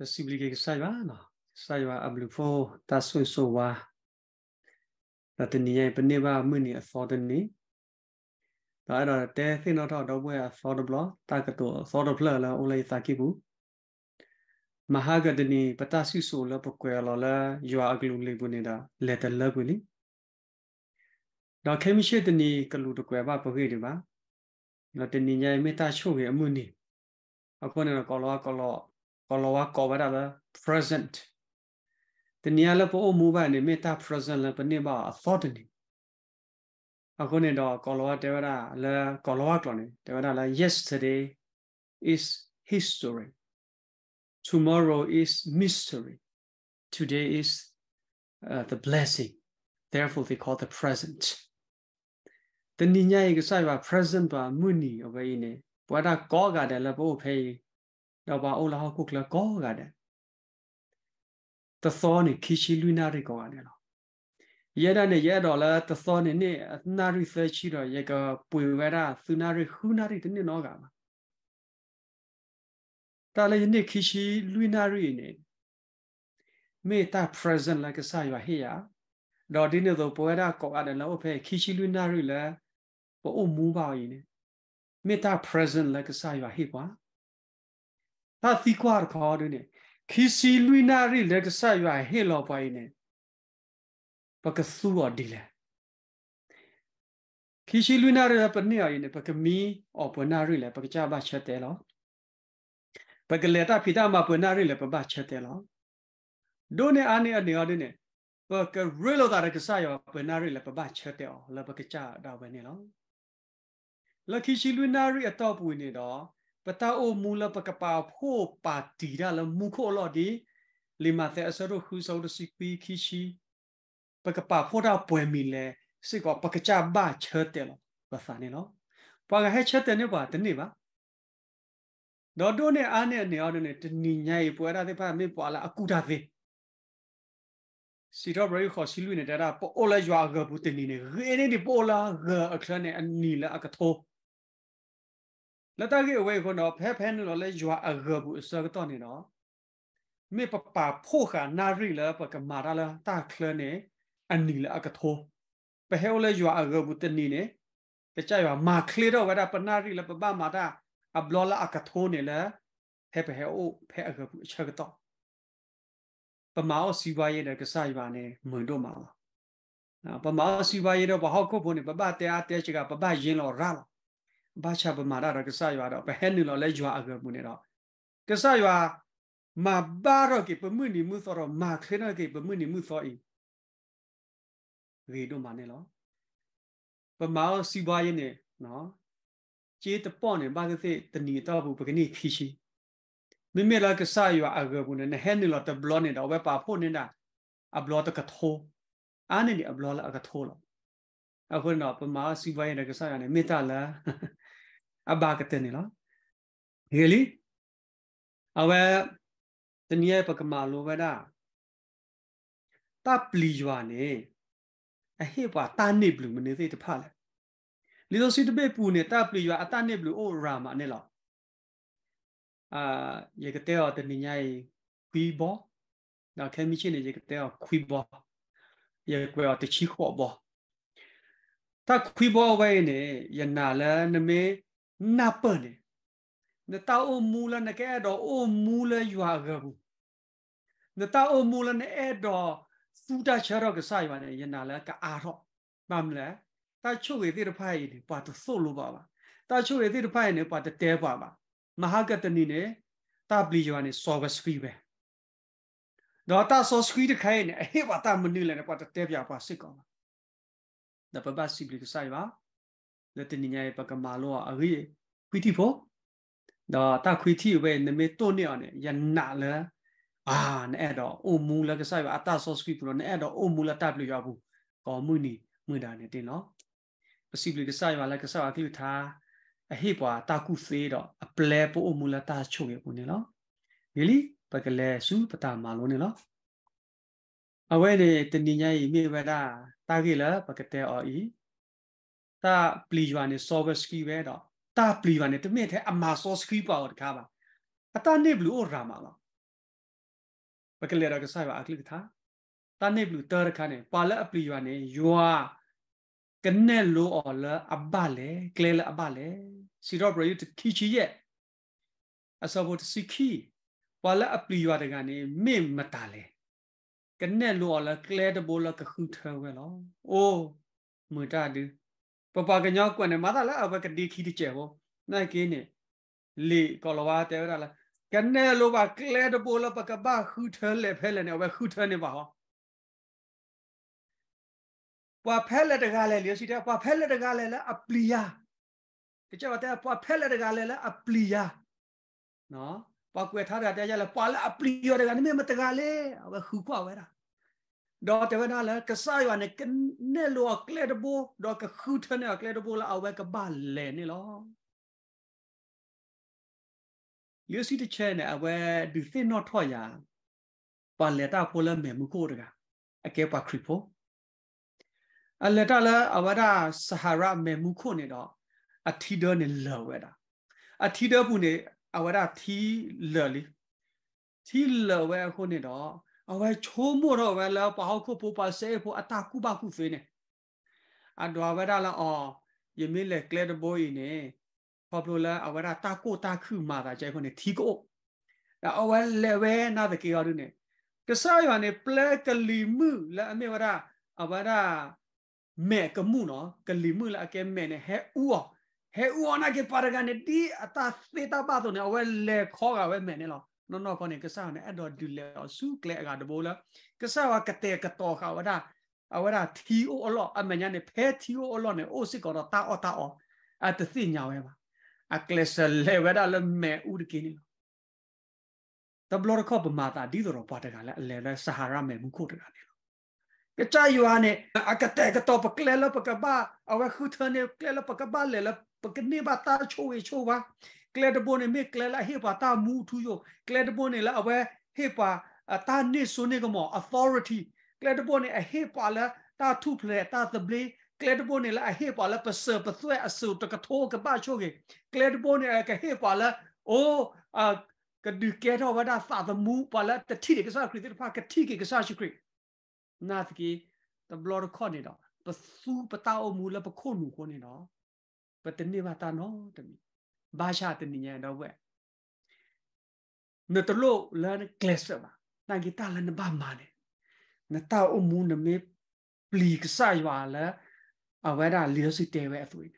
Possibility saya na saya ablufo tasun sowa tatniye peniba muni affordani ta ra te thin no tho do bwe affordable ta ka to affordable la ulai sakibu mahagadani patasi so la pokwe la la you are aglu le bune da le ta la bune da kemishi tani kalu to kwe ba pokwe di ba la tani nyai meta chu ge amuni akone na koloa koloa lowa gober ala present. Dyn ni ala po o muba ni meta present la pan ba a thought ni. A gwni do golwa dewa la golwa gloni. Dewa la yesterday is history. Tomorrow is mystery. Today is uh, the blessing. Therefore they call the present. Dyn ni nyai gysai ba present ba muni o ba ine. Bwada goga de la po pe ယောပါအိုလာဟခုကလကောကတဲ့သသောနေခီရှိလူနာရီကောကတဲ့လောရဒနဲ့ရတော်လာသသောနေနဲ့အနာရီဆချီတော်ရကပွေဝရသုနာရီခုနာရီတနေ့နောကမှာတာလေနေခီရှိလူနာရီနေမေတာ present လကဆာရဟေယတော်ဒီနေ့တော့ပွေရကောကတဲ့လောအဖေခီရှိလူနာရီလဲပို့အမူပါရင်မေတာ present လကဆာရဟေကွာတာသီကွာခေါ်တွင်နေခီစီလွီနာရီလက်ဆရွာဟေလောပိုင်းနေပကဆူော်ဒီလေခီစီလွီနာရီပနိယနေပကမီအော်ပနာရီလေပကချဘာချက်တယ်လောပကလေတာဖိတာမပနာရီလေပဘာချက်တယ်လောဒိုနေအာနေအနေအနေနဲ့ပကရီလိုတာရကဆရွာပနာရီလေပဘာချက်တယ်အော်လပကချဒါပဲနေလောလခီစီလွီနာရီအတော့ပွေနေတော့ပတအိုမူလပကပါဖို့ပါတီရလမူခိုလော်ဒီလီမာသဲအစရခုစောဒစီပီခီရှိပကပါဖို့တော့ပွဲမီလဲစိကောပကကြဘာချဲတယ်လောဘာသာနေလောပွာကဟဲချဲတယ်နေပါတနေ့ပါတော့တို့နဲ့အားနဲ့နေအောင်နဲ့တဏိညာရေပွဲရတဲ့ဖာမေပွာလာအကူတာသေးစီတော့ဘရီခေါ်စီလူနဲ့တရာပေါ်လာရွာကဘူးတင်နေရေနေဒီပေါ်လာအခလနဲ့အနီလာအကထောလတကေအဝဲကိုနော်ဖဲဖဲနော်လဲယွာအဂဘူးစကတော့နေနော်မေပပဖိုခာနာရီလာပကမာရလာတာခလနေအနီလာအကထောပဟဲလဲယွာအဂဘူးတနီနေပကြယွာမာခလေတော့ဝဒပနာရီလာပပမာတာအဘလောလာအကထောနေလဲဖဲဖဲအိုဖဲအဂဘူးအချက်တော့ပမာအစီပွားရေးတဲ့ကစားရပါနေမွန်တော့မှာနော်ပမာအစီပွားရေးတော့ဘဟောက်ခုဖို့နေပပတဲအားတဲချက်ကပပရင်တော့ရလားဘာချပမာရကဆာရွာတော့ဘဟဲနီလောလဲရွာအကမှုနေတော့ကဆာရွာမာဘာရောကေပမှုနီမှုသောတော့မာခဲနကေပမှုနီမှုသောဤဝေတို့မနဲ့လောပမာစီပွားရင်းနေနော်ကျေးတပေါ့နေဘာသစ်တဏီတော့ဘူးပကနိဖြီရှိမိမိလာကဆာရွာအကမှုနေနဲ့ဟဲနီလောတဘလောနေတော့ဝဲပါဖို့နေတာအဘလောတကထိုးအာနေနေအဘလောလာအကထိုးလောအခုတော့ပမာစီပွားရင်းကဆာရနေမေတ္တာလား abagate ni la heli awe tenia pakama lo wada ta pli jwa ne a he pa ta ne blu mne se te pha le li so si te be pu ne ta pli jwa a ta ne blu o ra ma ne la a ye ke te o te ni nyai kwi bo na ke mi chi ne ye ke te o kwi bo ye kwe o te chi kho bo ta kwi bo wa ne ya na la ne me နာပနေနတာအိုမူလနကဲတော့အိုမူလယူဟာကဘူးနတာအိုမူလနဲ့အဲ့တော့သူတာချရောကဆိုင်ပါနဲ့ယနာလကအာတော့မမလဲတာချုတ်ရတဲ့ဖိုင်ဒီပါတဆုလို့ပါပါတာချုတ်ရတဲ့ဖိုင်နဲ့ပါတတဲပါပါမဟာကတနီနဲ့တာပလီယောနဲ့ဆော့ဝက်စခရီပဲတော့တာဆော့စခရီတခိုင်းနဲ့အဟိပါတာမနီလည်းပါတတဲပြပါစစ်ကောပါဒါပပစီပလီကဆိုင်ပါ那等人家把个马路啊，个规地坡，那大规地位那么多年呢，也拿了啊，那爱到欧姆了个啥吧，大少数不了，那爱到欧姆了大不了要不，搞木呢，木达呢对咯，不是不个啥吧，那个啥就他，啊黑吧大古飞的，啊不来不欧姆了大臭也不呢咯，你哩把个来输不打马路呢咯。အဝဲနေတဏိညာဤမြေဝဒတာကိလပကတေအောဤတာပလီယွာနေဆော့ဘစကီပဲတော့တာပလီယွာနေတမင်ထဲအမာဆော့စကီပါတော့တခါပါအတာနေဘလူးရာမာလားဘကလေရာကဆိုင်ပါအကလိကသာတာနေဘလူးတာရခါနေပါလအပလီယွာနေယွာကနဲ့လိုအော်လာအဘလေကလေလာအဘလေစီတော့ဘရယူတခီချီရဲ့အစဘောတစီခီပါလအပလီယွာတကနေမင့်မတာလဲကနဲ့လိုအော်လာကလေတဘောလာကခုထဲဝဲလောအိုးမွတာဒူးပပကညောကွနဲ့မသာလားအဘကဒီခီတကျဘောနိုင်ကင်းနေလေကောလဝါတဲရလားကနေလိုပါကလဲတပိုလပကဘာခူထဲလေဖဲလေနေဘခူထဲနေပါဟောပွာဖဲလက်တကားလဲလျောစီတဲ့ပွာဖဲလက်တကားလဲလဲအပလီယာတကြတဲ့ပွာဖဲလက်တကားလဲလဲအပလီယာနော်ပွာကွယ်ထားတာတရားလဲပွာလဲအပလီယောတကားနိမတကားလဲဘခူကွာဝဲတာดอแต่ว่านั่นแหละก็สายวันเนี่ยกันเนลัวเกลดบูดอก็คือเธอเนี่ยเกลดบูแล้วเอาไว้กับบ้านแลนี่หรอยูซีตเชนเนี่ยเอาไว้ดูเส้นนอท่อยาปานเลต้าโพลแม่มุโกดกะอเกปาคริโพအလက်တလာအဝဒဆဟာရမေမှုခုနေတော့အထီတော်နေလော်ဝဲတာအထီတော်ဘူးနေအဝဒသီလော်လီသီလော်ဝဲခုနေတော့အဝဲချိုးမို့တော့ဝဲလာပဟောခုပူပါစေဖို့အတာကူပါခုဖေးနေအဒွာဝဲတာလာအော်ယမင်းလက်ကလဲတဘိုးကြီးနေပေါ်ပလိုလာအဝဲတာတာကိုတာခုမာတာကြိုက်ခွနေသီကိုဒါအဝဲလေဝဲနာတကေရတုနေကဆာယောနေပလက်ကလီမှုလာအမေဝရအဝရမဲကမှုနော်ကလီမှုလာအကဲမဲနေဟဲဥောဟဲဥောနာကေပါရဂနေတီအတာသေတာပါတော့နေအဝဲလေခေါ်ကဝဲမဲနေလောနော်နော်ခေါနေကဆာနဲ့အတော်ဒူလေဆူကလေအကတဘောလာကဆာဝကတဲ့ကတော်ခါဝဒါအဝရာသီအိုအလောအမညာနဲ့ဖဲသီအိုအလောနဲ့အိုစစ်ကောတော့တာအော်တာအော်အတသိညာဝဲပါအကလစလေဝဒါလမဲဥဒကင်းလို့တဘလရခပမာတာဒီတော့ပွားတကလည်းအလဲလဲဆဟာရမဲမူခုတ်တကနေလို့ကကြယွာနဲ့အကတဲ့ကတော်ပကလေလပကဘာအဝခုထနေကလေလပကဘာလေလပကနေဘာတာချိုဝေချိုပါကလတပွန်နေမေကလလာဟေပါတာမူထူယကလတပွန်နေလာအဝဲဟေပါတာနိဆုနေကမော authority ကလတပွန်နေအဟေပါလာတာထုဖလေတာသဘလေကလတပွန်နေလာအဟေပါလာပစပသွဲအစုတကထောကပါချိုကေကလတပွန်နေကဟေပါလာအိုအကဒူကေထောဝဒါဖာသမူပါလာတတိကစားခရစ်တဖာကတိကေကစားရှိခရစ်နာသကီတဘလော်ခေါနေတော့ပစုပတာအမူလပခုနူခေါနေတော့ပတနေမတာနော်တမီ భాషా తినియ నవ్వే నతలో లన క్లెస్ బా నా గితా లన బా మానే నతా ఓ మున మే ప్లీక్ సాయవా ల అవడ లియోసి తేవే అతుయి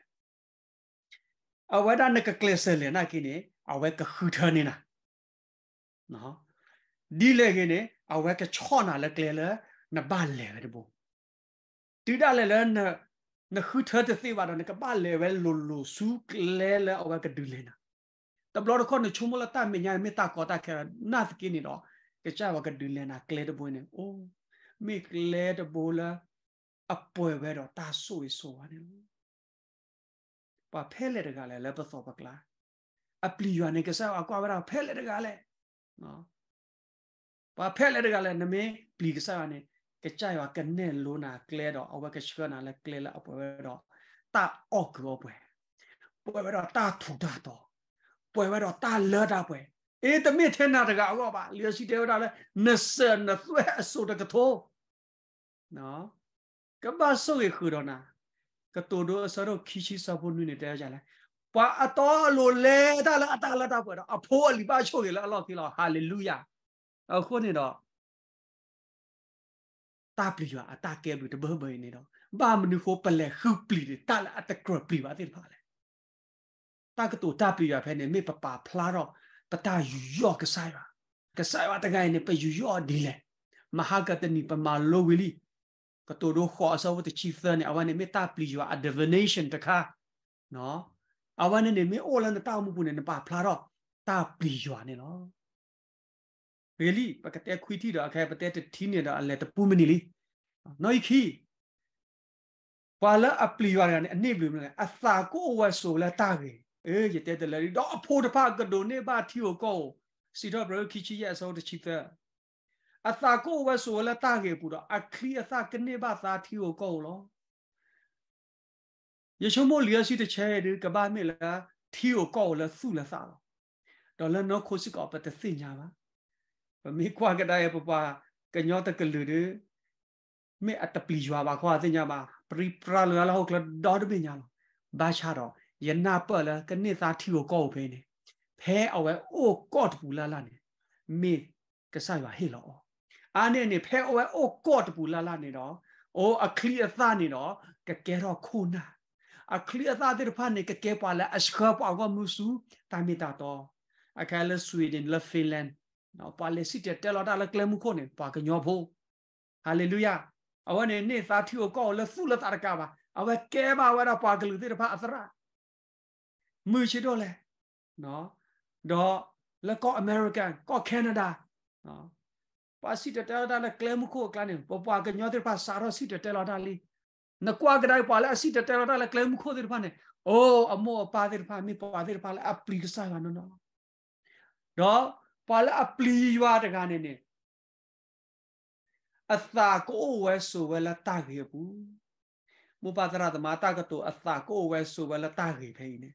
అవడ నక క్లెస్ లే నా కినే అవే క ఖుథనే నా နော်ဒီလေကနေအဝဲကချောနာလေကလေနဘာလေရဘူတိဒါလေလနနခုထတဲ့သေးပါတော့နကပါ level လိုလိုစုကလဲလဲအဝကဒူလဲနာတဘလတော့ခေါနချုံမလတာမညာမေတာကောတာခဲနတ်ကိနေတော့ကချဝကဒူလဲနာကလဲတပွင်းနေအိုးမိကလဲတပိုးလာအပွဲပဲတော့တာဆူဆိုပါနေပါဖဲလေတကလည်းလက်ပစောပကလာအပလီယောနေကစားအကွာဝရဖဲလေတကလည်းနော်ပါဖဲလေတကလည်းနမင်းပလီကစားနေကကြရွာကနဲ့လိုနာကလဲတော့အဝကရှွနာလဲကလဲလာအပွဲတော့တာအော့ကောပွဲပွဲတော့တာထူတာတော့ပွဲတော့တာလဲတာပွဲအေးတမစ်ထဲနာတကအကောပါလျော်စီတဲတာလဲနစနသွဲအစိုးတကထိုးနော်ကဘာဆိုရခူတော့နာကတိုဒိုအစတော့ခီရှိစဖို့နွနေတဲကြလဲပါအတော်လိုလဲတာလဲအတာလဲတာပွဲတော့အဖိုးအလီပါချို့ရလဲအလောက်ကီလောဟာလေလုယာအခုနေတော့တာပလီဝအတာကဲလူတဘဘနေတော့ဘာမနူခိုပလဲခုပလီတာလာအတကရပလီဝတဲ့ပါလေတာကတူတာပလီဝဖဲနေမေပပါဖလာတော့ပတာယူယောကဆိုင်ဝကဆိုင်ဝတကိုင်းနေပယူယောဒီလေမဟာကတနီပမာလိုဝီလီကတူတို့ခေါ်အစောဝတ်ချီဖန်အဝနေမေတာပလီဝအဒဗနေရှင်တခါနော်အဝနေနေမေအိုလန်တောက်မှုပုန်နေပဖလာတော့တာပလီဝနေနော် really ပကတဲ့ခွီတီတော့အခဲပတဲ့တီနေတော့အလဲတပူမနီလီနော်ခီပါလာအပလီရရနဲ့အနည်းလို့မလဲအသာကိုဝတ်ဆိုလဲတာကြီးအေးရတဲ့တလဲတော့အဖိုးတဖကဒိုနေပါတီကိုကောစီတော့ဘရခီချီရဲ့အစောတချီသက်အသာကိုဝတ်ဆိုလဲတာကြီးပူတော့အခလီအသာကနေပါသာတီကိုကောလောယေရှုမို့လျှစီတချဲကဘာမေလာတီကိုကောလဲစုလဲစားတော့တော့လဲနော်ခိုစစ်ကောပတသိညာပါမေခွာကတရဲ့ပပကညောတကလူဒမေအတပလီရွာပါခွာသိညာပါပရိပရလလဟုတ်ကဒေါ်ဒပညာလဘာရှာတော့ယနာပလကနိသာထီကိုကောက်ဖင်းနေဖဲအဝဲအိုကော့တပူလာလာနေမေကဆိုင်ပါဟေလောအာနေနေဖဲအဝဲအိုကော့တပူလာလာနေတော့အိုအခလီအသနေတော့ကကဲတော့ခုနာ အခလီအသတဲ့ဖာနေကကဲပါလာအစခပ်အဝမူစုတာမီတာတော့အခါလဆွီဒင်လဖင်လန်နော်ပါလေစီတတဲလောတာလကလမှုခုန်ပါကညောဖို့ဟာလေလုယာအဝနေနေသာထီကိုကောလဆုလတာကပါအဝကဲပါဝရပါကလူတိတဖအသရမြွှေတော့လေနော်တော့လကောအမေရိကန် ကောကနေဒါနော်ပါစီတတဲလောတာလကလမှုခုကလနေပပကညောတိဖစာရစီတတဲလောတာလီနကွာကဒိုင်ပါလေအစီတတဲလောတာလကလမှုခုတိဖနဲ့အိုးအမောပါတိဖမိပါတိဖလေအပလီကစားကနော်တော့ပါလအပလီဝါတကနေနေအသာကိုဝဲဆိုဝဲလာတာကြီးဘူးမူပါတရသမာတာကတူအသာကိုဝဲဆိုဝဲလာတာကြီးထိုင်နေ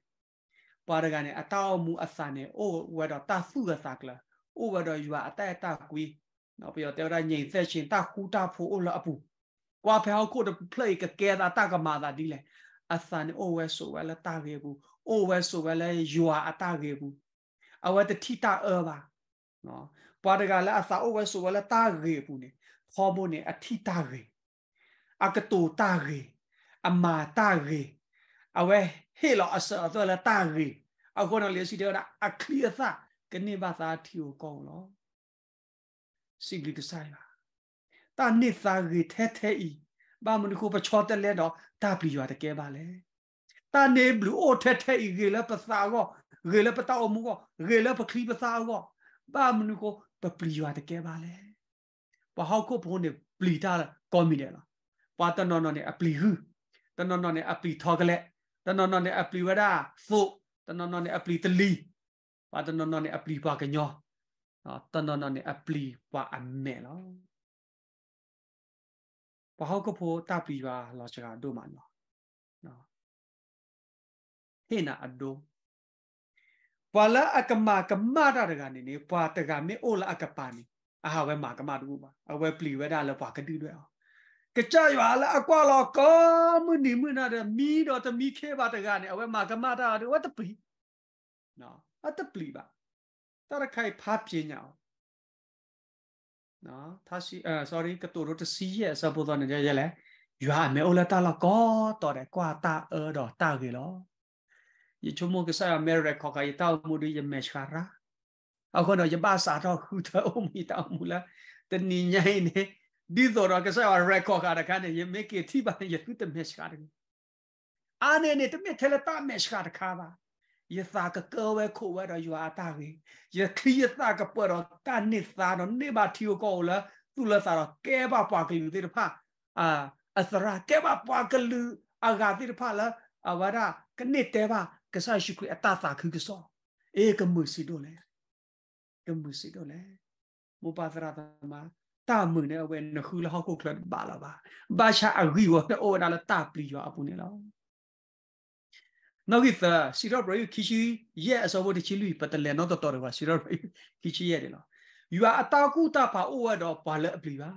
ပါရကနေအတောက်မူအသာနေအိုဝဲတော့တာစုကသာကလာအိုဝဲတော့ယူအတဲ့တာကွေးနောက်ပြောတဲ့ရညိန်သက်ရှင်တာကူတာဖို့အိုလာအပူကွာဖဲဟောကိုတ play ကကဲတာတာကမာတာဒီလေအသန်အိုဝဲဆိုဝဲလာတာကြီးဘူးအိုဝဲဆိုဝဲလာယူအတာကြီးဘူးအဝဲတတိတာအဘာနော်ပွာတကလာအစာအိုဝဲဆိုဝလာတာဂေပူနေခေါ်ဖို့နေအထီတာဂေအကတူတာဂေအမာတာဂေအဝဲဟေလောအစာအသွလာတာဂေအခုနော်လေစီတဲ့အခလီအသကနေပါသာထီကိုကောင်းလောစီဂီကဆိုင်ပါတာနေသာဂေထဲထဲဤဘာမနခုပချောတက်လဲတော့တာပီရွာတကယ်ပါလေတာနေဘလူအိုထဲထဲဤဂေလပစာကောဂေလပတောမှုကောဂေလပခိပစာကောပါမနုကိုပပလီယွာတကယ်ပါလေပဟောက်ကိုဘုန်းနေပလီတာကောမီတယ်လားပွာတနော်နော်နဲ့အပလီဟူတနော်နော်နဲ့အပလီထောကလက်တနော်နော်နဲ့အပလီဝဒါဖို့တနော်နော်နဲ့အပလီတလီပွာတနော်နော်နဲ့အပလီပွာကညောတနော်နော်နဲ့အပလီပွာအမဲလားပဟောက်ကဖို့တပလီပါလောချရာတို့မှာနော်ဟေနာအဒိုပွာလာအကမကမတာတကနေနေပွာတကမေအိုလာအကပါနေအဟာဝဲမာကမတူပါအဝဲပလီဝဲတာလဲပွာကတိတွေအောင်ကကြရွာလာအကွာလောကောမနီမနာတဲ့မီတော့တမီခဲပါတကနေအဝဲမာကမတာဝတ်တပီနော်အတပလီပါတရခိုင်ဖားပြင်းညောင်းနော်သာရှိအဲ sorry ကတူတို့တစီရဲ့ဆပ်ပေါ်တော့နေကြရလဲရွာမေအိုလာတာလောကောတော်တယ်ကွာတာအော်တော့တာကေလော yichumo kisa amere koka yitao mudi yemeshara ako no yaba sato huta omi tao mula tani nyai ne dido ra kisa wa reko ka ra kane yemeke tiba yehuta meshara ane ne tme telata meshara ka ba yitha ka kowe kowe ra yu ata ge yikhi yitha ka pwa ra ta ne tha no ne ba thiu ko la tu la sa ra ke ba pa ke lu de pha a asra ke ba pa ke lu aga de pha la awara ကနစ်တဲပါကဆာရှိခွေအတတာခုကဆောเอกมุสิโดเลยกมุสิโดเลยมุปาสราตมาตามือเนี่ยเวนนคือแล้วเขาก็คลบาลาบาบาชาอริวะโอนาละตาปลีวะอปุเนี่ยแล้วနောက်ကိသစီရောဘရယူခီချီရဲ့အစောဘတချီလူပတလဲနော်တော်တော်ကစီရောဘရယူခီချီရဲ့တယ်နော်ယူဟာအတာကုတာပါအိုဝဲတော့ပါလဲအပလီပါ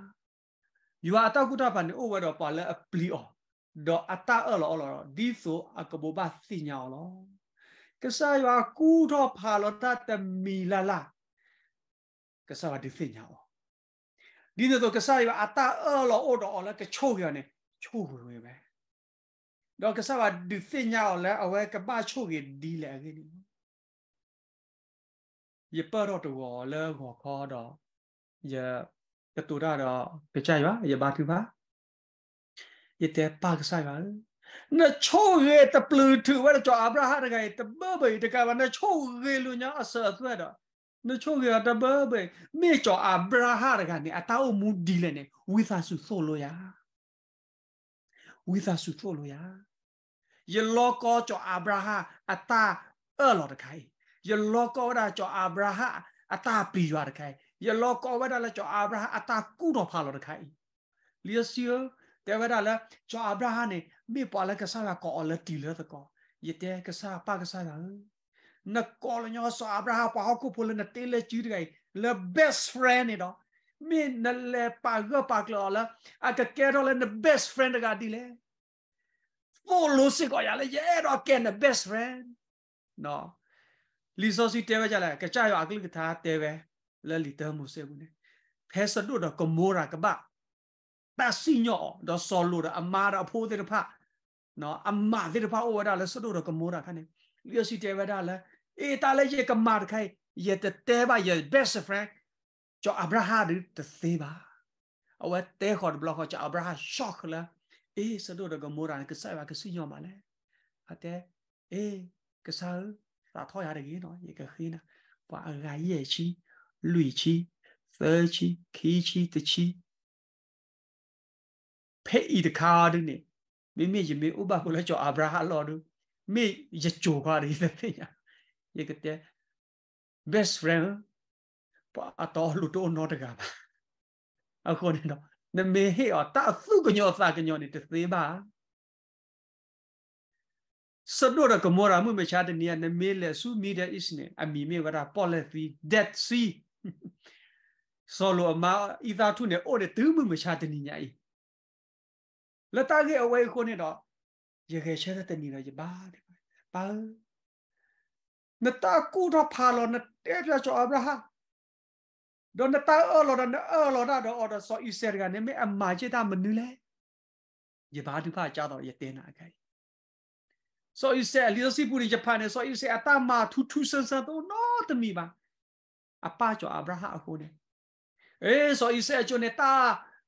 ယူဟာအတာကုတာပါနေအိုဝဲတော့ပါလဲအပလီအော်တော့အတာအော်လော်လော်ဒီဆိုအကဘောဘစညောလောကဆာယောကူတော့ဖာလောတတမီလာလာကဆာဒီစညောဒီတော့ကဆာယောအတာအော်လော်အော်တော့အော်လော်ကချိုးရနေချိုးဝေပဲတော့ကဆာကဒီစညောလဲအဝဲကပချိုးကြီးဒီလဲခင်းနီยเปอร์รอตัวเลิกหัวข้อดอกยะกระตุระดอกกระจายวะยะบาถือพะ yete pak sai ba na cho ge ta plu thu wa cho abraham ga ta ba ba ta ka na cho ge lu nya asa twa da na cho ge ta ba ba me cho abraham ga ni ata o mu di le ne with us so lo ya with us so lo ya ye lo ko cho abraham ata a lo da kai ye lo ko da cho abraham ata pi yo da kai ye lo ko wa da la cho abraham ata ku do pha lo da kai lia sio แต่เวลาละจออับราฮัมเนี่ยมีปอละกษัตริย์ก็อลตีละตะกอยิเตกษัตริย์ปากษัตริย์นกอลญอสอับราฮัมปอกูพลนะเตเลจีดไกละ best friend เนาะมีนั่นแหละปากก็ปากละละอะกะแกรอละ best friend กะดีเลยโฟโลสิก็ยาละเยรอแกนะ best friend เนาะလီဆိုစီတဲပဲကြလိုက်ကကြရအကလိကသာတဲပဲလဲလီတမှုစေဘူးနေဖဲစတုတော့ကမိုးရာကပ tasinya da solura amara pho de pha no amma de pha o da la sodo da kamora khane yo si te ba da la e ta la ye kamar khai ye te te ba ye best friend cho abraha de te se ba awa te khod block cho abraha shock la e sodo da kamora ne ksa ba ksinyo ma le ate e ksa ta tho ya de gi no ye ka khina ba ga ye chi lui chi thơ chi khí chi tự chi ဖဲဤတခါတုနေမိမိယမေဥပကိုလကျော်အာဗရာဟလောတုမိယကျော်ခါရီသဖေညာယေကတဲ့ best friend ပါအတော်လူတော့တော့တကပါအခုနေတော့နမေဟေအတာသုကညောသာကညောနေတသေးပါစတော့ကမောရာမှုမချတဲ့နေရနမေလေစုမီတဲ့ is နေအမီမေဝရာ policy dead sea solo အမဤသာထုနေအော်တဲ့သူမှုမချတဲ့နေညာကြီး lata ge away ko ni do ye ge che da ni ra ji ba de ba na ta ku do pha lo na te pya cho abraham do na ta o lo da na o lo da do o da so israel ga ne me a ma che da ma nu le ye ba du pha cha do ye te na ga so israel leadership တွေ japan နဲ့ so israel အတမထူးထူးဆန်းဆန်းတော့ no တမိပါ အပကျော်အာဗြဟအခုနဲ့အေးဆို israel ကျွန်နေတာ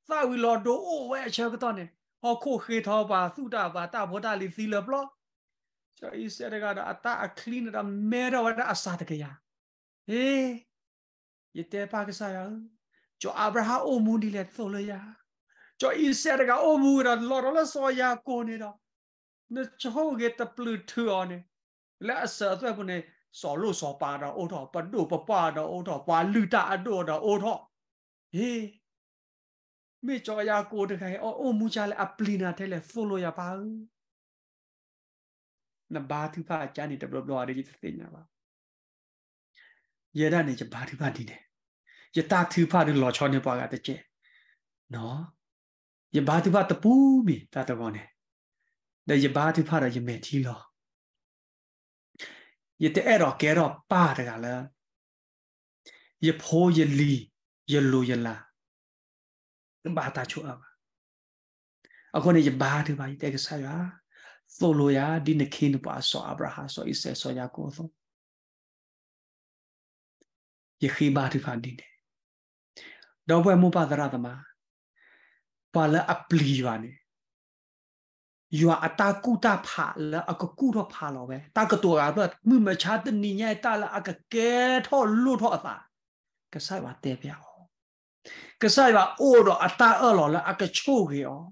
သဝီလော်ဒိုအိုဝဲချေကတော့နဲ့ဟောခိုခေထောပါသုတပါတဘောတလီသီလပလောကျော်ဤစရကတော့အတအခလင်းရမဲရဝဒအစာတကရဟေးယတေပါကစားရကျော်အာဗြဟံအိုမူဒီလက်ဆိုလရကျော်ဤစရကအိုမူရလော်ရလဆောယာကိုနေတော့နချောကေတပလူထူအောင်နေလက်အစာသွက်ကနေစော်လို့စော်ပါတော့အိုထော်ပတို့ပပတော့အိုထော်ပွာလူတာအတို့တော့အိုထော်ဟေးမေကျော်ရာကိုတခိုင်အော်မူချာလဲအပလီနာထဲလဲ follow ရပါနဘာသူဖာကြာနေတဘလဘလရကြီးသိညာပါရရနေချဘာသူဖာဒီတယ်ယတာသူဖာဒီလောချောနေပွားကတကျဲနော်ယဘာသူဖာတပူးပြီတတကောနေဒါယဘာသူဖာရယမေတီလောယတဲ့အဲ့တော့ကဲတော့ပါတကလားယဖိုးယလီယလိုယလား mpatachuaba akone ye ba de ba te ksa ya solo ya di ne kin ba so abraha so ise so ya ko so ye khi ba de ba di ne do bwe mo pa dara tama pa la apli ba ne you are ataku ta pha la akaku ro pha lo ba ta ka to ga ba mu ma cha de ni nya ta la akake tho lu tho asa ksa ba te pya ကစားပါအိုတော့အတာအော်လော်လာအကချိုးကေော်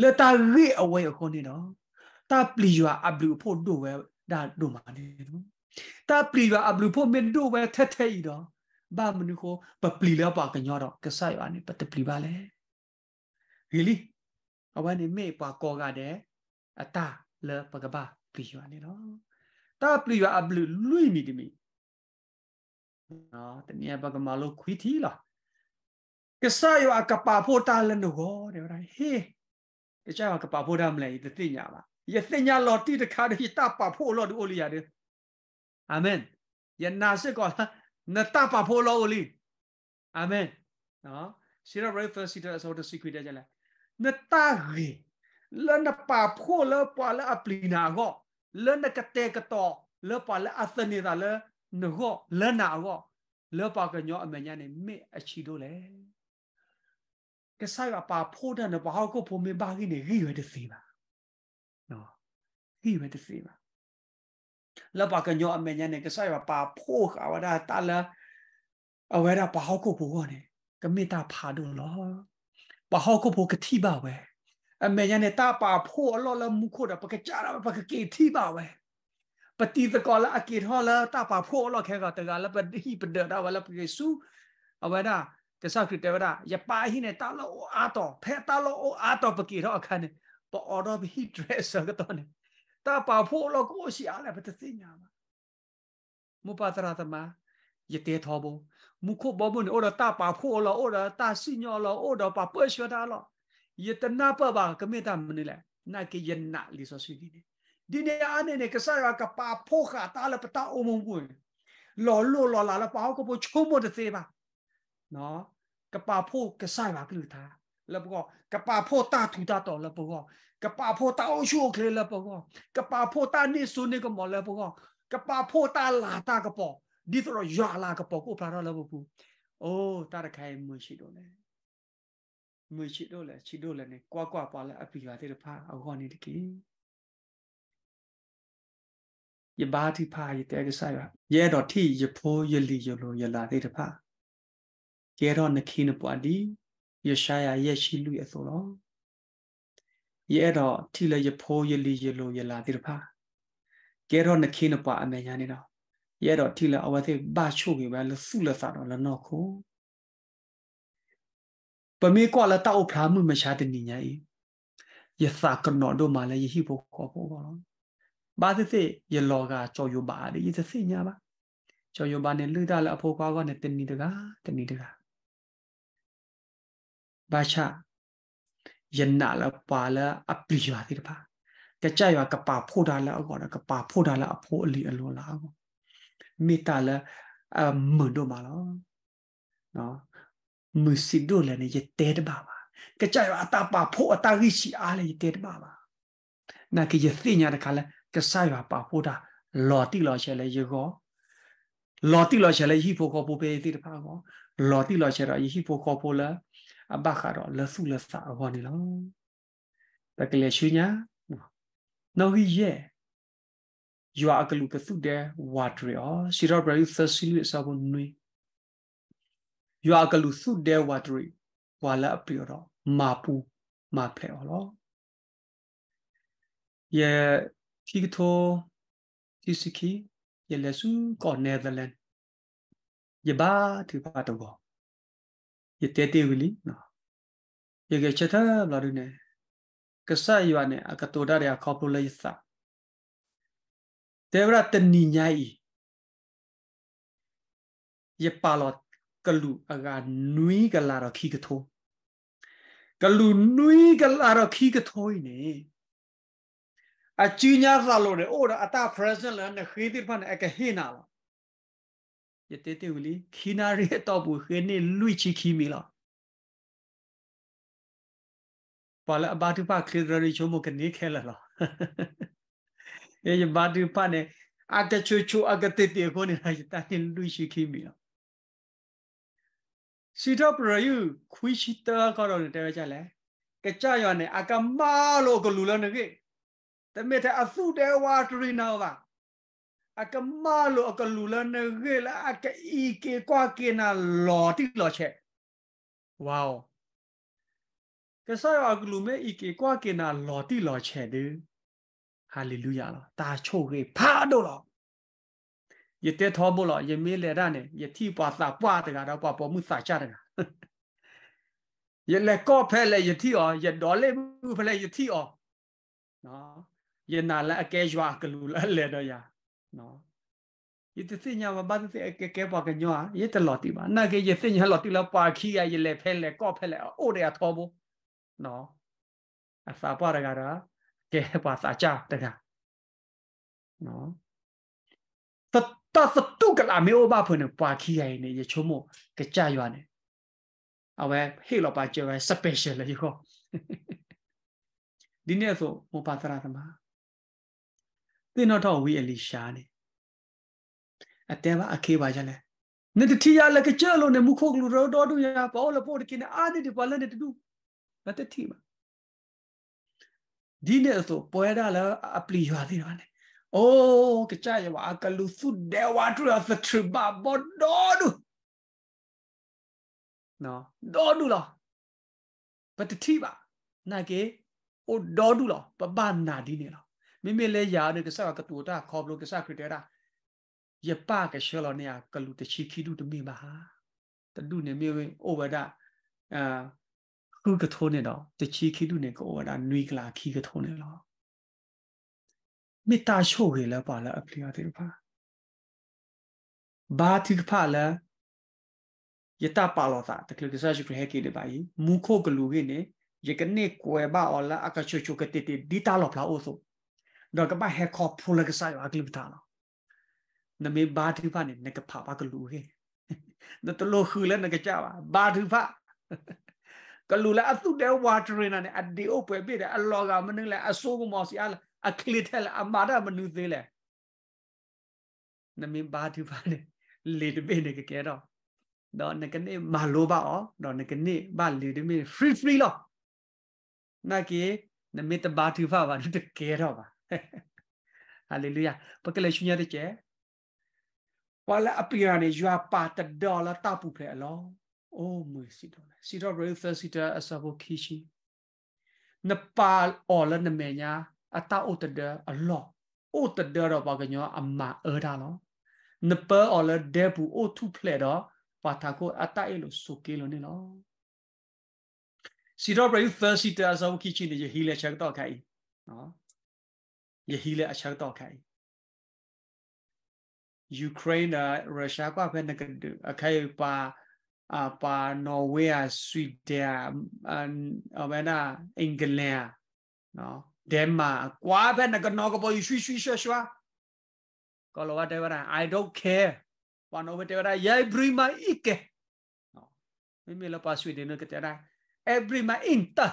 လေတာရိအဝဲအခုနေတော့တာပလီယာအဘလူဖို့တို့ပဲဒါတို့မှာနေတော့တာပလီယာအဘလူဖို့မင်းတို့ပဲထက်ထက်ဤတော့ဘာမနုကိုပပလီလာပါကညောတော့ကစားပါနေပတပလီပါလေရီလီ အဝနေမေပါကောကတဲ့အတာလေပကဘာပလီယာနေတော့တာပလီယာအဘလူလွိမိတမီနော်တနည်းဘကမာလို့ခွီတီလာကဆာယောကပါဖို့တာလနုကိုတဲ့ဗျာဟေးတခြားကပါဖို့တာမလဲတသိညာပါယသိညာလော်တိတခါတည်းတပါဖို့လော်ဒီအိုလီယာတဲ့အာမင်ယနာစစ်ကောနတပါဖို့လော်အိုလီအာမင်နော်စီရဘရဖစီတာဆိုတဲ့ secret ကြလားနတရီလနပါဖို့လော်ပါလာအပလီနာကောလနကတဲ့ကတော့လော်ပါလာအသနေတာလော်နဂော့လနာကောလောပါကညောအမညာနေမေအချီတို့လေကဆာကပါဖို့တဲ့နဘာကိုဖို့မင်းပါကိနေရိရတဲ့စီပါနော်ရိရတဲ့စီပါလောပါကညောအမညာနေကဆာကပါဖို့ခါဝဒတာလာအဝဲတာဘာကိုဖို့ကောနေကမေတာဖာတို့လောဘာကိုဖို့ကတိပါပဲအမညာနေတာပါဖို့အလောလမှုခို့တာပကကြတာပကကေတိပါပဲပတိတကောလာအကိထောလာတပါဖို့လောက်ခဲကတကလာပတိပဒတာဝလာပြေစုအဝဒတဆောက်ခရတဝဒယပါဟိနေတလောအာတော်ဖဲတလောအာတော်ပကိထောအခန်းပေါ်အော်တော်ဘီဒရက်ဆာကတော့နေတပါဖို့လောက်ကိုရှိအားလည်းပတသိညာမှာမူပါတရတမယတေထောဘမူခုဘဘုန်အော်တော်တပါဖို့လောက်အော်တော်တစီညောလောက်အော်တော်ပါပွှေရှတာလောက်ယတနာပပါကမေတ္တမနေလဲနာကေယနာလီဆိုဆွီဒီနေ Dine ane ne kesara ka pa poka tala pata omongkun. Lo lo lo la la pao ko po chomo de seba. No. Ka pa po kesara klu ta. La po ka pa po ta tu ta to la po. Ka pa po ta o shu kle la po. Ka pa po ta ni su ni ko mo la po. Ka pa po ta la ta ka po. Di so ya la ka po ko pra la po. Oh ta ra kai mo shi do ne. Mo shi do la shi do la ne. Kwa kwa pa la api ya te pa. Aw ho ni de ki. ยบาที่พายแต่ก็ใช่ปะเยดอที่ยโพยลียโลยลาได้ทพาเยดอนคีนปวดียชายาเยชิลุยอโซลอเยดอที่เลยยโพยลียโลยลาได้ทพาเยดอนคีนปวอเมยานี่เนาะเยดอที่เลยเอาไว้ที่บ้าชูกิไว้แล้วสู้ละสานแล้วนอกโคပမေကွာလာတောက်ဖလားမှုမရှာတဲ့နေညာဤယသကနော်တို့မှလည်းယဟိဘောခေါ်ဖို့ပါတော့ဘာသစ်သစ်ရလောကကြော်ယိုပါလေရစ်စစ်ညာပါ ကြော်ယိုပါနဲ့လူတာလအဖိုးကွာကနဲ့တဏီတကတဏီတကဘာချယနာလပါလအပလီရသစ်ပါကကြရကပါဖို့တာလအကောကပါဖို့တာလအဖိုးအလီအလောလာကောမေတ္တာလအမွန်တို့မှာလောနော်မူစီတို့လည်းရတဲ့တပါပါကကြရအတပါဖို့အတရရှိအားလည်းရတဲ့တပါပါနာကရသိညာတခါလဲကဆိုင်ပါပါဖို့တာလော်တိလော်ရှဲလဲရေကောလော်တိလော်ရှဲလဲဟိဖို့ကောပိုပေတိတဖာကောလော်တိလော်ရှဲတော့ဟိဖို့ကောပိုလာအဘခါတော့လဆုလဆာအခေါ်နေလောတကလေရှုညာနော်ဟိရဲ့ you are aklu ka su de water or sira brary thasilu sabon nui you are aklu su de water wala apri ro ma pu ma phle or lo ye တီကထောတီစကီယလက်စုကောနယ်သာလန်ယဘာသူပါတော့ယတဲတေဝလီနော်ယကချက်တာလာရုနေကဆာယောနဲ့အကတောဒရရခေါပလိုလိသတေဝရတနိညာဤယပါလောကလူအကနွီးကလာတော့ခီကထောကလူနွီးကလာတော့ခီကထောဤနေအကျညာသလို့တယ်အိုးဒါအတာ present လနဲ့ခေးတိဖတ်နဲ့အကဟိနာလာယတေတေဝလီခီနာရဲတော့ဘူးခေနေလွိချီခီမီလာပါလဘာတူပါခေဒရီချုံမကနေခဲလာလာအေးဘာတူပါနဲ့အကချူချူအကတေတေကိုနေတာတန်လွိချီခီမီလာစီတော့ပရယူခွီချီတာကတော့တဲကြလဲကကြရရနဲ့အကမလို့ကလူလနဲ့တမေထအစုတဲဝါတရီနောပါအကမလိုအကလူလနေရလာအကဤကေကွာကေနာလော်တိလော်ချက်ဝေါကဆာအကလူမေဤကေကွာကေနာလော်တိလော်ချက်ဒီဟာလေလုယာလောတာချိုကေဖာတော့လောယတေသောဘလောယမေလေရနဲ့ယတိပွားစာပွားတကတော့ပွားပေါ်မှုစာချတကယလေကောဖဲလေယတိအောယဒေါ်လေမှုဖဲလေယတိအောနော်ယနာလအကဲရွာကလူလလဲတော့ရနော်ယတသိညာမဘာသိအကဲကဲပါကညောယတလော်တီပါနာကေယသိညာလော်တီလပါခီရယလဲဖဲလဲကော့ဖဲလဲအိုတရသောဘူးနော်အစာပါရကရာကဲပါစာချတကနော်တတသတုကလာမေဘာဖုန်ပါခီရနေယချုံမကကြရွာနေအဝဲဟေလောပါကျော်စပက်ရှယ်လေယောဒီနေ့ဆိုမပါသရသမားသင်တော်တော်ဝီအလီရှာနေအတဲပါအခေပါကြလဲနေတတိယလကကြလို့နေမခုကလူတော်တော်တို့ရပေါ်လပေါ်တကိနေအာဒီဒီပါလနေတူနတတိမှာဒီနေဆိုပွဲရလာအပလီရွာသေးတာနဲ့အိုးကကြရပါကလူစုဒေဝထရသထရဘဘောဒိုဒူနော်ဒေါ်ဒူလားပတတိပါနာကေအိုဒေါ်ဒူလားပပနာဒီနေလား mimele yaare ke sa ka tuota khoblo ke sa kritera ye pa ke shelo ne a kalu te chi khidu te mi ma ha ta du ne mi we over da a khu ka tho ne do te chi khidu ne ko over da nui kla khi ka tho ne lo mita sho he la pa la aplia te pa ba ti pa la ye ta pa lo ta te ke sa ji kre he ke de ba yi mu kho kalu ge ne ye ke ne kwe ba ola akacho chu ke te te di ta lo pla o so တော့ကပဟက်ခေါ်ဖိုလကဆာယောအကလိပတာလားနမေဘာဓိဖာနေနကဖာပါကလူဟေဒါတလို့ခူလဲနကကြပါဘာဓိဖာကလူလာအသုတဲဝါတရနာနဲ့အဒီအုပ်ပွဲပြတယ်အလောကမနင်းလဲအဆိုးကမောစီအလားအကလိထဲလဲအမာဒမနူသေးလဲနမေဘာဓိဖာနေလေတပိနေကကဲတော့တော့နကနေမလိုပါအောင်တော့နကနေဘာလေတမိ free free လောနာကေနမေတဘာဓိဖာပါတကဲတော့ပါ Hallelujah. Pekeleshunya de che. Wala apiane jua pata dola tapu pe alo. Oh mercy dola. Sita Ruther sita asabo kishi. Nepal ola namenya ata otada alo. Otada ro baganyo amma era lo. Nepal ola debu o tu ple do patako ata elo soke lo ne lo. Sita Ruther sita asabo kishi ne je hile chak to kai. No. yahile achak to kai Ukraine Russia ko phe na akai pa a pa Norway a Sweden a bena England နော်ဒဲမာကွာဘက်နကနောကပေါ်ရွှီရွှီရွှဲရွှာကောလောဝတေဝရာ I don't care ပနောဝတေဝရာ yai brima ike နော်မိမိလပါဆွေဒင်းကတဲ့ every my inter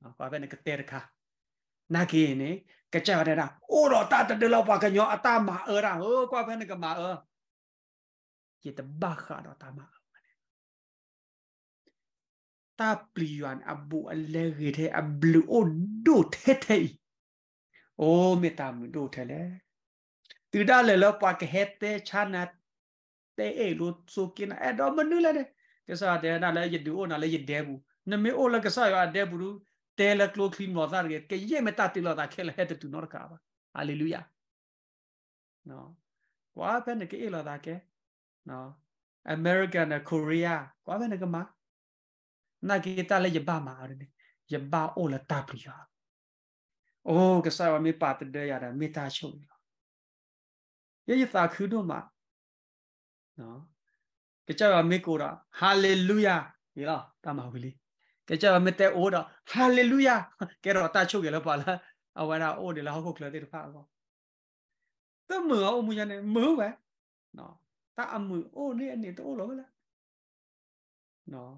ကွာဘက်နကတဲ့ခါနာကေနေကကြရတာအိုတော့တာတလောက်ပါကညောအတမအရာဟိုကွာဖန်ကမအရတဘာခါတော့တာမတာပလီယန်အဘူအလဲရီတဲ့အဘလူအိုဒိုထဲထဲအိုမေတာမဒိုထဲလေတူဒါလေလောပါကဟက်တဲ့ချာနာတဲ့အေလို့ဆိုကင်းအဲ့တော့မနူးလဲတဲ့ကစားတဲ့နာလဲရဒူအိုနာလဲရဒဲဘူးနမေအိုလကစားရတဲ့ဘူး tela klo clean mo dar ke ye meta te la da ke la hete tu nor ka ba hallelujah no kwa pe ne ke la da ke no american na korea kwa pe ne ke ma na ke ta le ye ba ma ar ne ye ba o la ta pri ya o ke sa wa mi pa te de ya da mi ta chu ye ye ta khu do ma no ကြကြပါမေကိုတာဟာလေလုယာဒီလားတာမဟုတ်လေကကြမတဲ့အိုးတော့ဟာလေလုယာကဲတော့တာချုပ်ရလောပါလားအဝရအိုးဒီလောက်ကိုကလတဲ့ဖာကောတမောအမှုရနေမိုးပဲနော်တာအမှုအိုးနေအနေတော့လောလားနော်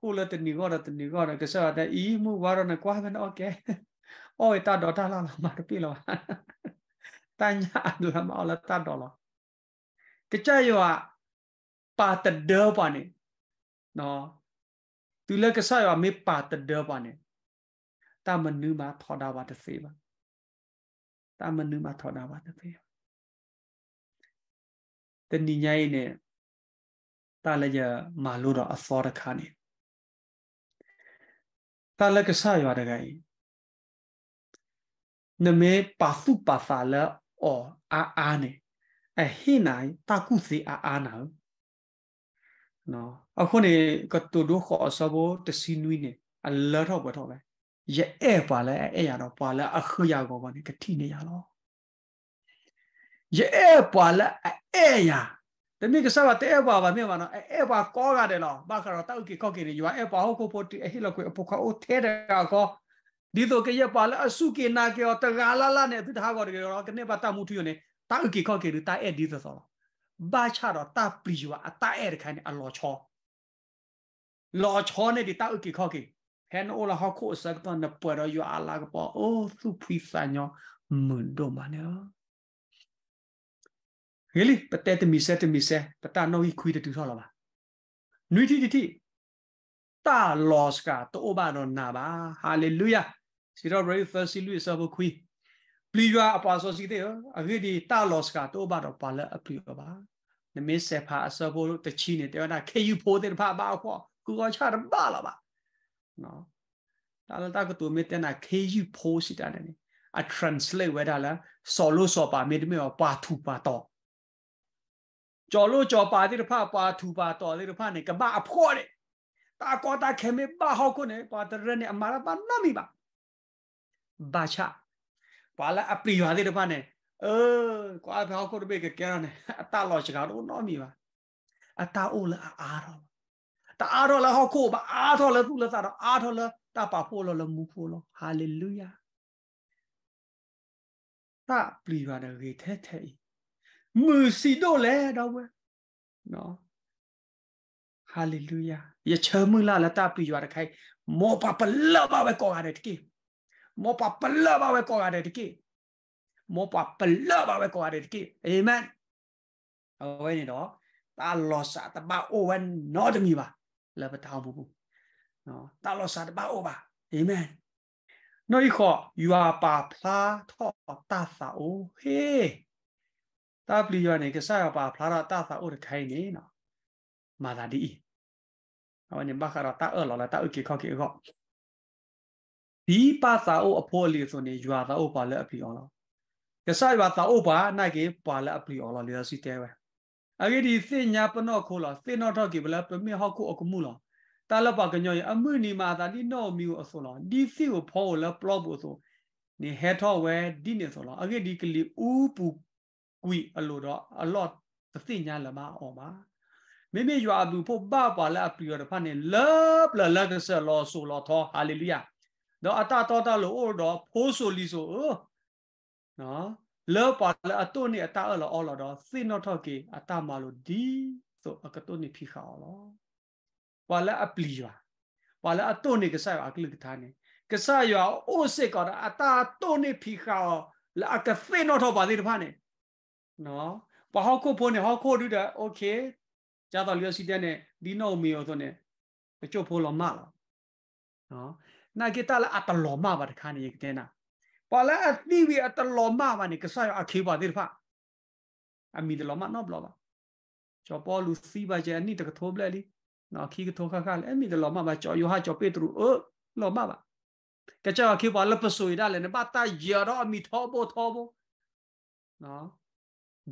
ကိုလတဲ့နီကောတဲ့နီကောတဲ့ကစားတဲ့အီမှုဝါရနေကွာမနော်ကဲအိုးတာတော့တာလာလာမတပြီလောတညာအလာမအလာတာတော့လောကကြရောပါတဒေါပါနေနော်သူလက်ကဆာရမေပါတဒပါနေတာမနူးမှာထော်တာပါတစေပါတာမနူးမှာထော်တာပါတစေတဏိညာရဲ့နဲ့တာလည်းရမာလို့တော့အစောတခါနေတာလက်ကဆာရတကယ်နမေပါစုပါစာလအော အာအာနေအဟိနိုင်တာကုစီအာအာနာနော်အခုနေကတူတို့ခေါ်ဆဘတစီနွိနေအလောတော့ပေါ်တော့လဲရဲ့အဲ့ပါလဲအဲ့ရတော့ပါလဲအခုရကောပါနေကတိနေရတော့ရဲ့အဲ့ပါလဲအဲ့ရတမိကစားပါတဲ့ဘာဘာမြေမနော်အဲ့ဘာကောရတယ်လားဘာကတော့တောက်ကြီးကောက်ကြီးနေယူအဲ့ဘာဟုတ်ကိုပိုတီအဟိလကိုပိုကောထဲတာကောဒီတော့ကရပါလားအစုကေနာကေတဂါလာလာနဲ့သူထားကောတကယ်တော့ကနေပါတမှုထူရနေတောက်ကြီးကောက်ကြီးတာအဲ့ဒီသောဘာချတော့တာပရီယူအတာအဲ့ခိုင်းအလောချော老巧呢的打给考给，还能我了好苦是个那不了有阿拉个包哦，都陪饭呀，门都嘛呢。ဟေးလေပတဲတမီဆက်တမီဆက်ပတာနှုတ်ကြီးခွေးတူဆောက်လာပါနွိတိတိတာလော့စကာတောဘာနောနာပါဟာလေလုယာစီရောဘရီဖာစီလူဆာဘခွေးပလီယာအပါဆောစီတဲ့အခေဒီတာလော့စကာတောဘာတော့ပါလာအပလီယောပါနမေဆက်ဖာအဆောဘတချီနေတေဝနာခေယူဖိုးတဲ့ဖာဘာခေါ်ကိုကချရပါလားပါနော်ဒါလည်းတကတူမေတနာခေယူဖို့စီတာနေအ translate ဝဲတာလားစော်လို့စော်ပါမေတမေပါထူပါတော့ကြော်လို့ကြော်ပါတိတဖပါထူပါတော်လေတဖနေကပအဖို့တဲ့တာကောတာခေမေပါဟောကုနေပါတရနေအမရပါနမီပါဘာချပါလာအပလီရွာတိတဖနေเออကွာဘာကိုတပေကကဲရနေအတလောချကတော့နော်မီပါအတအိုလာအာရောတအားတော့လဟောကိုပါအားတော့လသူလစတော့အားတော့လတပါဖို့လလမူဖို့လဟာလေလုယာတပလီပါတဲ့ရေထဲထဲမူစီတော့လဲတော့ဝဲနော်ဟာလေလုယာယချမူလာလတပလီပါတဲ့ခိုင်မောပါပလပါပဲကောရတယ်တကိမောပါပလပါပဲကောရတယ်တကိမောပါပလပါပဲကောရတယ်တကိအာမင်အဝဲနေတော့တာလောစာတပါအိုဝဲနော်တမီပါလက်ပထောင်းဘူးနော်တာလောစာတပါအိုပါအာမင်နော်ဤခေါ် you are pa phla tho ta sa o he တာပလီယောနေကဆာပါဖလာတာတာအိုတခိုင်းနေနော်မာလာဒီအော်ညဘာခရတာအော်လာတာအိုကေခောက်ကေခောက်ဒီပါစာအိုအဖိုးလီဆိုနေယူာတာအိုပါလက်အပလီအော်လောကဆာပါတာအိုပါနိုင်ကေပါလက်အပလီအော်လောလေစီတဲဝဲ age di se nya pano kho la se no tho ki bla pme ha ko akumu la ta la pa ganyo ye amu ni ma ta di no mi ko so la di si ko pho la plot bo so ni he tho we di ni so la age di kli u pu kui a lo do a lot the se nya la ma o ma မိမိရွာသူဖို့ပပလာပရီရဖာနေလပ်လလကဆလောဆိုလောသောဟာလေလုယာတော့အတတော်တော်လို့ဩတော့ဖိုးဆိုလီဆိုနော်လောပါလအတုနေအတာအလောအော်လောတော့စိနောထော့ကေအတာမာလိုဒီဆိုအကတုနေဖိခါအော်လောပါလအပလီပါပါလအတုနေကဆာအကလကထာနေကဆာယောအိုစစ်ကောအတာတုနေဖိခါအော်လာကသိနောထော့ပါသေးတဖာနေနော်ပဟောက်ခုဖို့နေဟောက်ခုတူတာโอเคကြာတော့လျောစီတဲ့နဲ့ဒီနောမီယောဆိုနေအကျုပ်ဖို့လောမလာနော်နာကေတာလာအတလောမပါတခါနေကတဲ့နာပါလာအတိဝီအတလောမမနိကဆာအခေပါတေဖာအမီတလောမနောဘလောပါကျော်ပေါ်လူစီပါကျန်နိတကထိုးပလက်လီနော်ခီကထိုးခခလဲအမီတလောမပါကျော်ယိုဟာကျော်ပေတရူအလောမပါကကြောက်ခေပါလပဆွေဒါလဲနပါတာရတော့အမီထောဘောထောဘောနော်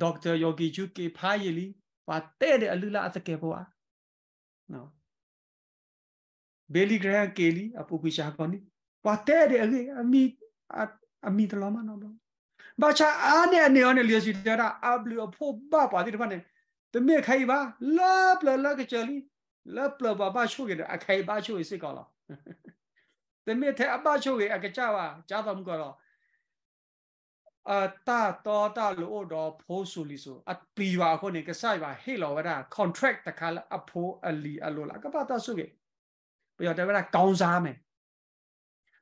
ဒေါက်တာယောဂီဂျူကေဖာယီလီပါတဲ့တဲ့အလူလာအစကေဘောအားနော်ဘေလီဂရန်ကေလီအပူပီရှာကောနိပါတဲ့တဲ့အမီအမိတလောမနော်ဘလို့ဘာချာအားနဲ့နေအောင်လေရှိတာအဘလူအဖို့ပါပါဒီတစ်ဖက်နဲ့တမေခိုင်ပါလာပလလကချလီလာပလပါပါချိုးကြတယ်အခိုင်ပါချိုးစစ်ကောလားတမေထဲအပါချိုးကြအကကြပါကြားတော်မူကတော့အတာတော်တာလို့တော့ဖိုးဆူလီဆိုအပီပါခုနေကဆိုင်ပါဟေ့လော်ဝရ contract တခါလအဖိုးအလီအလိုလားကပတာဆုကေပြောတယ်ဝရကောင်းစားမယ်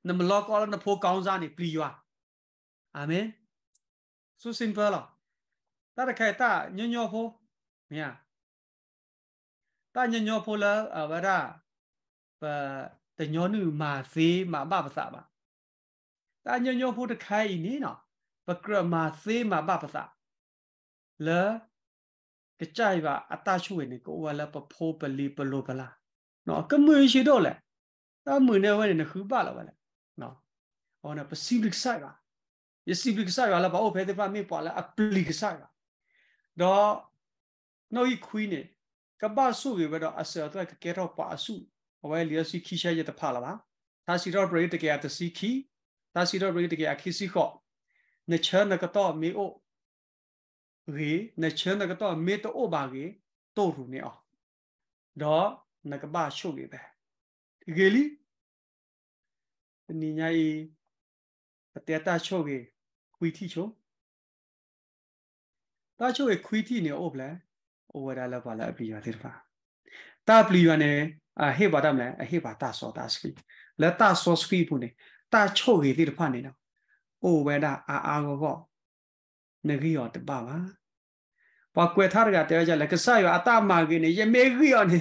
နမလောကောလနဖိုးကောင်းစားနေပီပါအာမင် so simple လားတတခဲတညညောဖို့မင်းတညညောဖို့လားအဝရပတညောနုမာစေမာပပစပါတညညောဖို့တခိုင်နေနော် ပကရမာစေမာပပစလေကကြိုက်ပါအတရှုဝင်နေကိုဝါလပဖိုးပလီ ပလိုပလာ နော်ကမွေရှိတော့လေတမွေနေဝဲနေခုပါလာပါလေနော်ဟောနပစီလစ်ဆိုင်ပါ yesibiksa ya la ba o phe de pa mi pa la apliksa ya do no i queen ကပစုပြီပဲတော့အစတော့ကဲတော့ပါစုအဝဲလျောစီခိရှာရတဖလာပါသာစီတော့ပရိတကေအတစီခိသာစီတော့ပရိတကေအခိစီခော့နချနကတော့မေအိုဝေနချနကတော့မေတိုဘာကေတို့ရူနေအောင်တော့နကပရှုပ်ပြီပဲဒီကလေးတဏိညာဤ Teta choge kwiti cho. Ta choge kwiti ne obla owada la bala abiya dirba. Ta pliwa ne a he badam la a he ba ta so ta ski. La ta so ski pune. Ta choge dirba ne na. Owada a a go go. Ne gi yo te ba ba. Ba kwe thar ga te ja la ka sa yo ata ma gi ne ye me gi yo ne.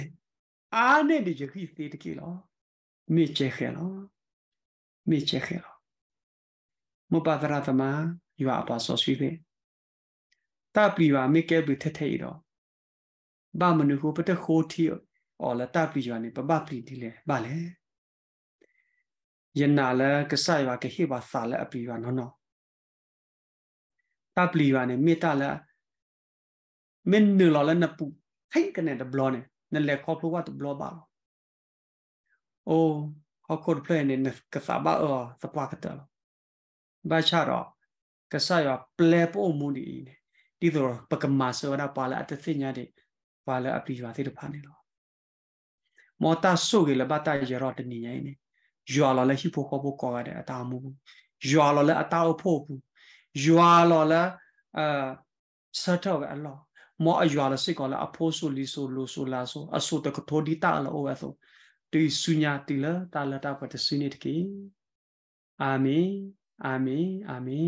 A ne de je gi te te ki lo. Me che khe lo. Me che khe lo. မပဒရတမယွာအပါစောရှိပဲတပီဝမေကဲဘထထဲရောဘာမနုကိုပတခိုးတီအော်လာတပီယွာနေပပပီဒီလေဘာလဲယနာလကဆာယွာကဟေဘာသာလအပီယွာနော်နော်တပလီယွာနေမေတလာမင်းနူလောလနပူဟိုင်ကနေတဘလောနေနလေခေါပလဝတ်ဘလောဘာလောအိုဟောကောဒ်ပလန်နေကဆာဘာအော်သပွားကတလောဘာချတော့ကဆရပလေပို့မှုဒီဒီတော့ပကမာဆောရပါလာအတသိညာဒီပါလာအပီပါသေးတဖာနေလို့မော်တာဆုကေလဘတာရတော့တနေရင်နေရွာလော်လဲရှိဖို့ခေါ်ဖို့ခေါ်ရတဲ့အတာမှုရွာလော်လဲအတာအဖို့ဘူးရွာလော်လဲအာဆတ်တော့အလောမော်အရွာလော်စစ်ကော်လဲအဖို့ဆိုလီဆိုလိုဆိုလာဆိုအဆိုတကထိုဒီတာလောဝဲဆိုဒီဆုညာတီလာတာလာတာပတ်ဆုနေတကီအာမင်အာမင်အာမင်